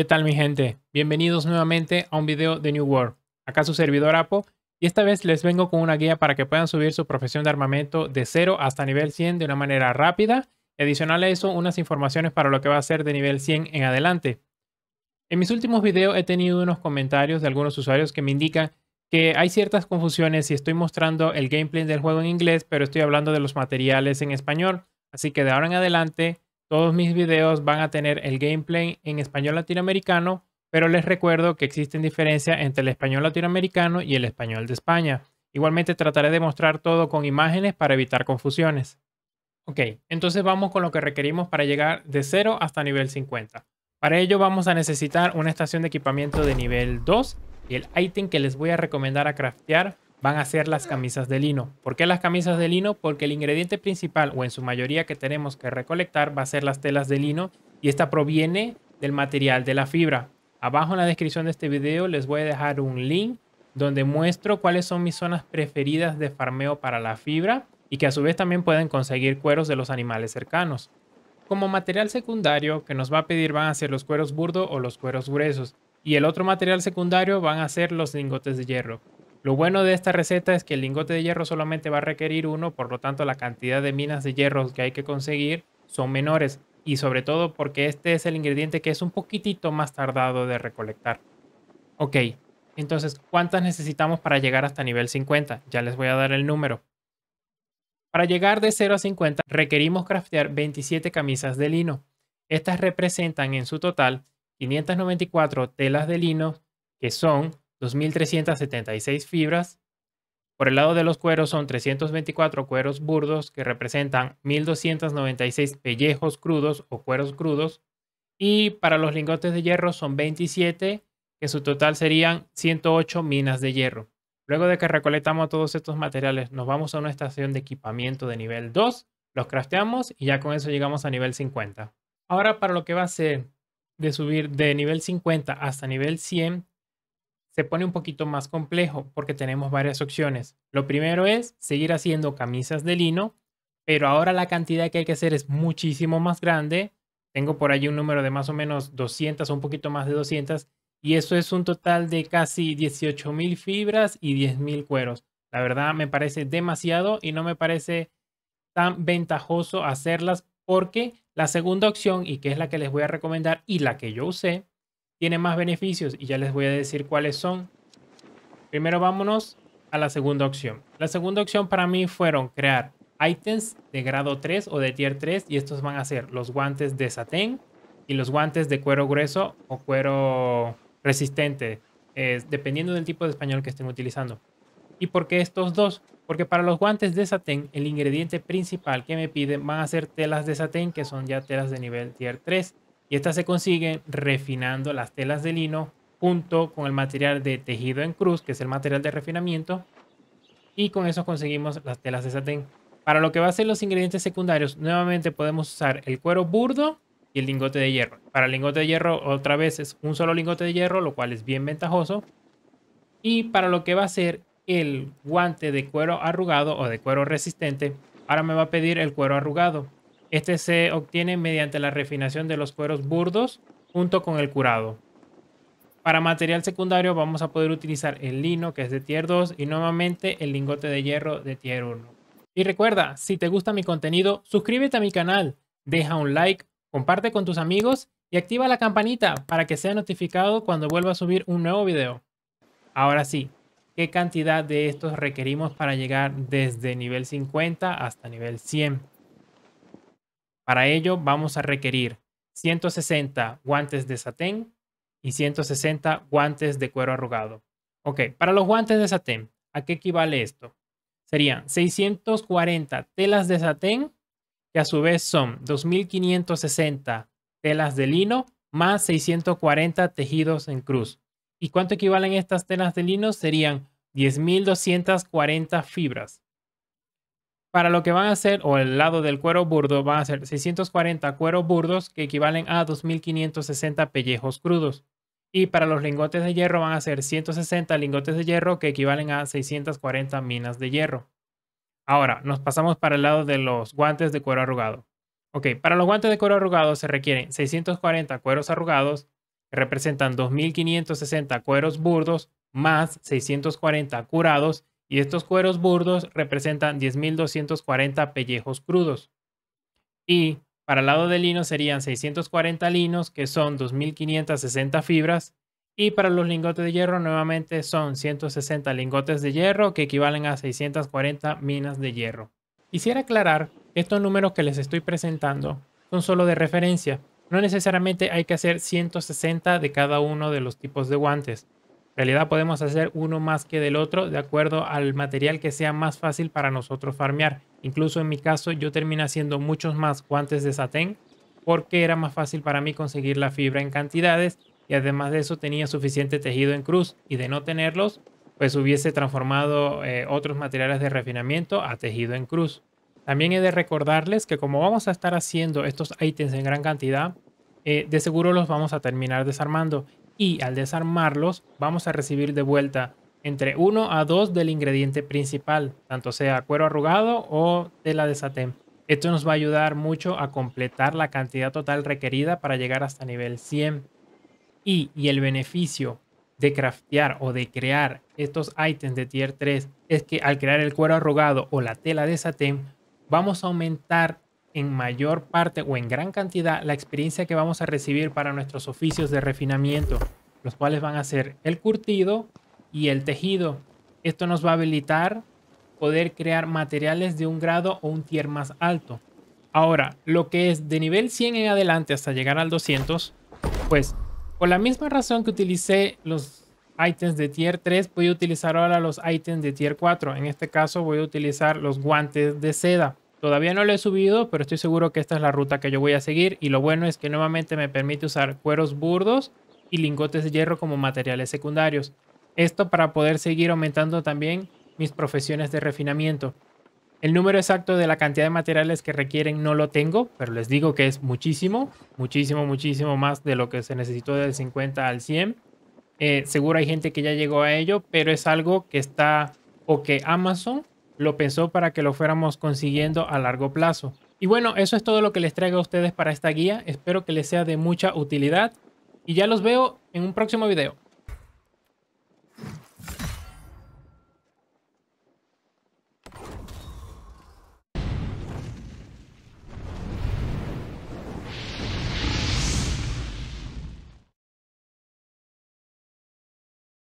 ¿Qué tal mi gente? Bienvenidos nuevamente a un video de New World. Acá su servidor Apo y esta vez les vengo con una guía para que puedan subir su profesión de armamento de 0 hasta nivel 100 de una manera rápida. Adicional a eso, unas informaciones para lo que va a ser de nivel 100 en adelante. En mis últimos videos he tenido unos comentarios de algunos usuarios que me indican que hay ciertas confusiones si estoy mostrando el gameplay del juego en inglés, pero estoy hablando de los materiales en español. Así que de ahora en adelante todos mis videos van a tener el gameplay en español latinoamericano, pero les recuerdo que existen diferencias entre el español latinoamericano y el español de España. Igualmente trataré de mostrar todo con imágenes para evitar confusiones. Ok, entonces vamos con lo que requerimos para llegar de 0 hasta nivel 50. Para ello vamos a necesitar una estación de equipamiento de nivel 2 y el item que les voy a recomendar a craftear van a ser las camisas de lino. ¿Por qué las camisas de lino? Porque el ingrediente principal o en su mayoría que tenemos que recolectar va a ser las telas de lino y esta proviene del material de la fibra. Abajo en la descripción de este video les voy a dejar un link donde muestro cuáles son mis zonas preferidas de farmeo para la fibra y que a su vez también pueden conseguir cueros de los animales cercanos. Como material secundario que nos va a pedir van a ser los cueros burdo o los cueros gruesos y el otro material secundario van a ser los lingotes de hierro. Lo bueno de esta receta es que el lingote de hierro solamente va a requerir uno, por lo tanto la cantidad de minas de hierro que hay que conseguir son menores y sobre todo porque este es el ingrediente que es un poquitito más tardado de recolectar. Ok, entonces, ¿cuántas necesitamos para llegar hasta nivel 50? Ya les voy a dar el número. Para llegar de 0 a 50 requerimos craftear 27 camisas de lino. Estas representan en su total 594 telas de lino que son 2.376 fibras. Por el lado de los cueros son 324 cueros burdos que representan 1.296 pellejos crudos o cueros crudos. Y para los lingotes de hierro son 27, que su total serían 108 minas de hierro. Luego de que recolectamos todos estos materiales, nos vamos a una estación de equipamiento de nivel 2, los crafteamos y ya con eso llegamos a nivel 50. Ahora para lo que va a ser de subir de nivel 50 hasta nivel 100, se pone un poquito más complejo porque tenemos varias opciones. Lo primero es seguir haciendo camisas de lino, pero ahora la cantidad que hay que hacer es muchísimo más grande. Tengo por allí un número de más o menos 200 o un poquito más de 200 y eso es un total de casi 18.000 fibras y 10.000 cueros. La verdad me parece demasiado y no me parece tan ventajoso hacerlas porque la segunda opción y que es la que les voy a recomendar y la que yo usé tiene más beneficios y ya les voy a decir cuáles son. Primero vámonos a la segunda opción. La segunda opción para mí fueron crear ítems de grado 3 o de tier 3 y estos van a ser los guantes de satén y los guantes de cuero grueso o cuero resistente, eh, dependiendo del tipo de español que estén utilizando. ¿Y por qué estos dos? Porque para los guantes de satén el ingrediente principal que me piden van a ser telas de satén que son ya telas de nivel tier 3 y estas se consiguen refinando las telas de lino junto con el material de tejido en cruz, que es el material de refinamiento. Y con eso conseguimos las telas de satén. Para lo que va a ser los ingredientes secundarios, nuevamente podemos usar el cuero burdo y el lingote de hierro. Para el lingote de hierro, otra vez es un solo lingote de hierro, lo cual es bien ventajoso. Y para lo que va a ser el guante de cuero arrugado o de cuero resistente, ahora me va a pedir el cuero arrugado. Este se obtiene mediante la refinación de los cueros burdos junto con el curado. Para material secundario vamos a poder utilizar el lino que es de tier 2 y nuevamente el lingote de hierro de tier 1. Y recuerda, si te gusta mi contenido, suscríbete a mi canal, deja un like, comparte con tus amigos y activa la campanita para que sea notificado cuando vuelva a subir un nuevo video. Ahora sí, ¿qué cantidad de estos requerimos para llegar desde nivel 50 hasta nivel 100? Para ello vamos a requerir 160 guantes de satén y 160 guantes de cuero arrugado. Ok, para los guantes de satén, ¿a qué equivale esto? Serían 640 telas de satén, que a su vez son 2560 telas de lino más 640 tejidos en cruz. ¿Y cuánto equivalen estas telas de lino? Serían 10.240 fibras. Para lo que van a hacer, o el lado del cuero burdo, van a ser 640 cueros burdos que equivalen a 2.560 pellejos crudos. Y para los lingotes de hierro van a ser 160 lingotes de hierro que equivalen a 640 minas de hierro. Ahora, nos pasamos para el lado de los guantes de cuero arrugado. Ok, para los guantes de cuero arrugado se requieren 640 cueros arrugados, que representan 2.560 cueros burdos, más 640 curados, y estos cueros burdos representan 10.240 pellejos crudos. Y para el lado de lino serían 640 linos, que son 2.560 fibras. Y para los lingotes de hierro nuevamente son 160 lingotes de hierro, que equivalen a 640 minas de hierro. Quisiera aclarar que estos números que les estoy presentando son solo de referencia. No necesariamente hay que hacer 160 de cada uno de los tipos de guantes realidad podemos hacer uno más que del otro de acuerdo al material que sea más fácil para nosotros farmear. Incluso en mi caso yo terminé haciendo muchos más guantes de satén porque era más fácil para mí conseguir la fibra en cantidades y además de eso tenía suficiente tejido en cruz y de no tenerlos pues hubiese transformado eh, otros materiales de refinamiento a tejido en cruz. También he de recordarles que como vamos a estar haciendo estos ítems en gran cantidad, eh, de seguro los vamos a terminar desarmando y al desarmarlos vamos a recibir de vuelta entre 1 a 2 del ingrediente principal, tanto sea cuero arrugado o tela de satén. Esto nos va a ayudar mucho a completar la cantidad total requerida para llegar hasta nivel 100. Y, el beneficio de craftear o de crear estos ítems de tier 3 es que al crear el cuero arrugado o la tela de satén, vamos a aumentar en mayor parte o en gran cantidad la experiencia que vamos a recibir para nuestros oficios de refinamiento, los cuales van a ser el curtido y el tejido. Esto nos va a habilitar poder crear materiales de un grado o un tier más alto. Ahora, lo que es de nivel 100 en adelante hasta llegar al 200, pues por la misma razón que utilicé los ítems de tier 3, voy a utilizar ahora los ítems de tier 4. En este caso voy a utilizar los guantes de seda. Todavía no lo he subido, pero estoy seguro que esta es la ruta que yo voy a seguir y lo bueno es que nuevamente me permite usar cueros burdos y lingotes de hierro como materiales secundarios. Esto para poder seguir aumentando también mis profesiones de refinamiento. El número exacto de la cantidad de materiales que requieren no lo tengo, pero les digo que es muchísimo, muchísimo, muchísimo más de lo que se necesitó del 50 al 100. Eh, seguro hay gente que ya llegó a ello, pero es algo que está o que Amazon lo pensó para que lo fuéramos consiguiendo a largo plazo. Y bueno, eso es todo lo que les traigo a ustedes para esta guía. Espero que les sea de mucha utilidad y ya los veo en un próximo video.